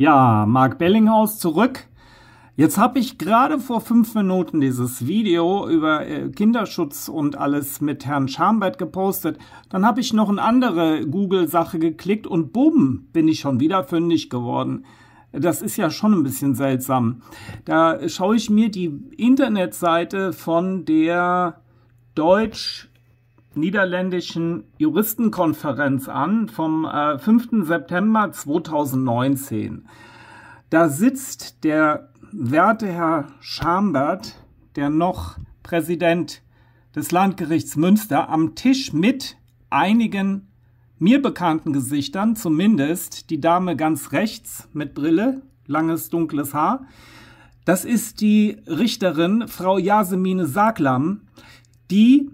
Ja, Mark Bellinghaus zurück. Jetzt habe ich gerade vor fünf Minuten dieses Video über äh, Kinderschutz und alles mit Herrn Scharmbert gepostet. Dann habe ich noch eine andere Google-Sache geklickt und bumm, bin ich schon wieder fündig geworden. Das ist ja schon ein bisschen seltsam. Da schaue ich mir die Internetseite von der Deutsch niederländischen Juristenkonferenz an vom äh, 5. September 2019. Da sitzt der werte Herr Schambert, der noch Präsident des Landgerichts Münster, am Tisch mit einigen mir bekannten Gesichtern, zumindest die Dame ganz rechts mit Brille, langes dunkles Haar. Das ist die Richterin Frau Jasemine Saglam, die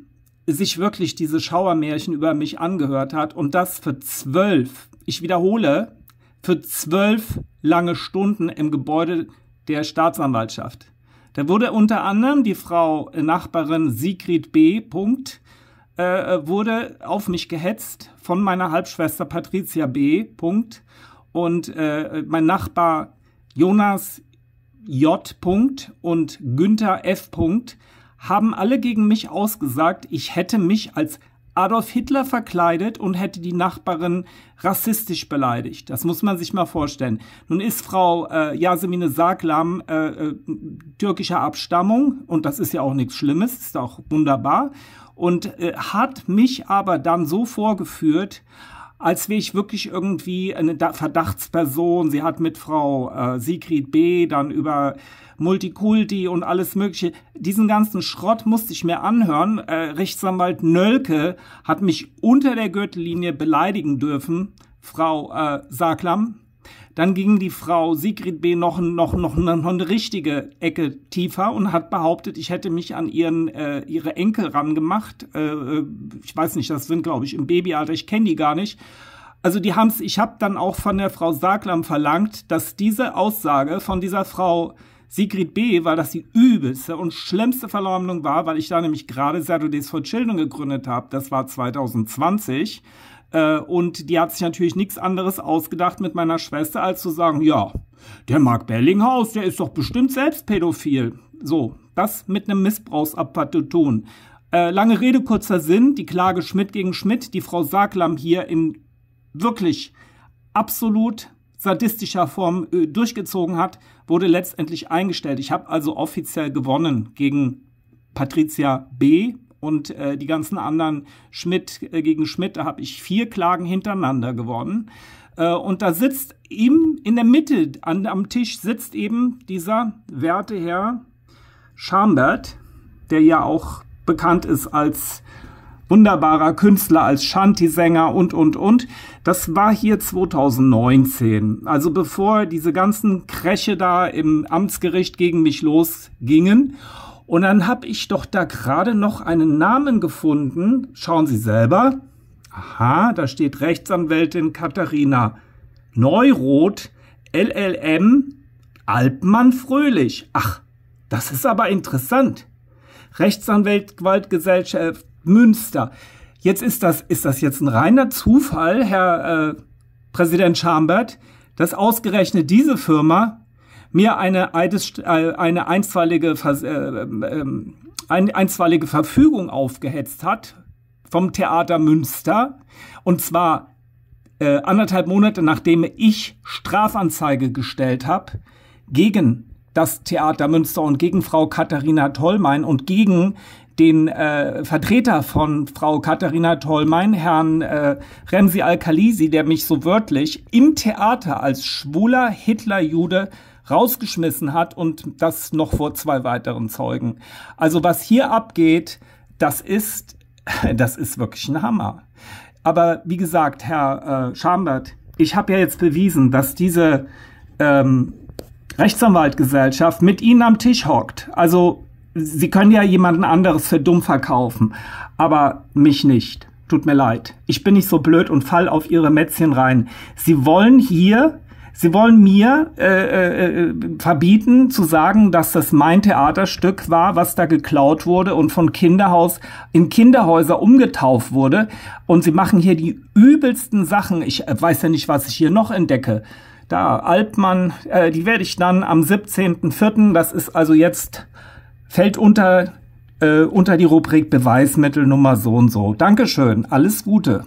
sich wirklich diese Schauermärchen über mich angehört hat und das für zwölf, ich wiederhole, für zwölf lange Stunden im Gebäude der Staatsanwaltschaft. Da wurde unter anderem die Frau äh, Nachbarin Sigrid B. Punkt, äh, wurde auf mich gehetzt von meiner Halbschwester Patricia B. Punkt, und äh, mein Nachbar Jonas J. Punkt und Günther F. Punkt haben alle gegen mich ausgesagt, ich hätte mich als Adolf Hitler verkleidet und hätte die Nachbarin rassistisch beleidigt. Das muss man sich mal vorstellen. Nun ist Frau äh, Yasemine Saglam äh, äh, türkischer Abstammung und das ist ja auch nichts Schlimmes, ist auch wunderbar und äh, hat mich aber dann so vorgeführt, als wäre ich wirklich irgendwie eine Verdachtsperson. Sie hat mit Frau äh, Sigrid B. dann über Multikulti und alles Mögliche. Diesen ganzen Schrott musste ich mir anhören. Äh, Rechtsanwalt Nölke hat mich unter der Gürtellinie beleidigen dürfen, Frau äh, Saklam. Dann ging die Frau Sigrid B. noch, noch, noch, noch eine richtige Ecke tiefer und hat behauptet, ich hätte mich an ihren, äh, ihre Enkel rangemacht. Äh, äh ich weiß nicht, das sind, glaube ich, im Babyalter, ich kenne die gar nicht. Also die haben's, ich habe dann auch von der Frau Saglam verlangt, dass diese Aussage von dieser Frau Sigrid B., weil das die übelste und schlimmste Verleumdung war, weil ich da nämlich gerade Saturdays for Children gegründet habe. Das war 2020. Äh, und die hat sich natürlich nichts anderes ausgedacht mit meiner Schwester, als zu sagen, ja, der Mark Bellinghaus, der ist doch bestimmt selbst pädophil. So, das mit einem Missbrauchsabfall zu tun. Äh, lange Rede, kurzer Sinn, die Klage Schmidt gegen Schmidt, die Frau Saglam hier in wirklich absolut sadistischer Form äh, durchgezogen hat, wurde letztendlich eingestellt. Ich habe also offiziell gewonnen gegen Patricia B., und äh, die ganzen anderen Schmidt äh, gegen Schmidt, da habe ich vier Klagen hintereinander gewonnen. Äh, und da sitzt ihm in der Mitte an, am Tisch sitzt eben dieser werte Herr Schambert, der ja auch bekannt ist als wunderbarer Künstler, als Shanti-Sänger und, und, und. Das war hier 2019. Also bevor diese ganzen Kräche da im Amtsgericht gegen mich losgingen. Und dann habe ich doch da gerade noch einen Namen gefunden. Schauen Sie selber. Aha, da steht Rechtsanwältin Katharina Neuroth, LLM, Alpmann Fröhlich. Ach, das ist aber interessant. Rechtsanwält Gewaltgesellschaft Münster. Jetzt ist das, ist das jetzt ein reiner Zufall, Herr äh, Präsident Schambert, dass ausgerechnet diese Firma mir eine, Eides, äh, eine einstweilige, äh, ähm, ein, einstweilige Verfügung aufgehetzt hat vom Theater Münster. Und zwar äh, anderthalb Monate nachdem ich Strafanzeige gestellt habe gegen das Theater Münster und gegen Frau Katharina Tollmein und gegen den äh, Vertreter von Frau Katharina Tollmein, Herrn äh, Remsi Al-Khalisi, der mich so wörtlich im Theater als schwuler Hitlerjude rausgeschmissen hat und das noch vor zwei weiteren Zeugen. Also was hier abgeht, das ist, das ist wirklich ein Hammer. Aber wie gesagt, Herr äh, Schambert, ich habe ja jetzt bewiesen, dass diese ähm, Rechtsanwaltgesellschaft mit Ihnen am Tisch hockt. Also Sie können ja jemanden anderes für dumm verkaufen, aber mich nicht. Tut mir leid. Ich bin nicht so blöd und fall auf Ihre Mätzchen rein. Sie wollen hier Sie wollen mir äh, äh, äh, verbieten zu sagen, dass das mein Theaterstück war, was da geklaut wurde und von Kinderhaus in Kinderhäuser umgetauft wurde. Und sie machen hier die übelsten Sachen. Ich weiß ja nicht, was ich hier noch entdecke. Da, Altmann, äh, die werde ich dann am 17.04., das ist also jetzt, fällt unter, äh, unter die Rubrik Beweismittel Nummer so und so. Dankeschön, alles Gute.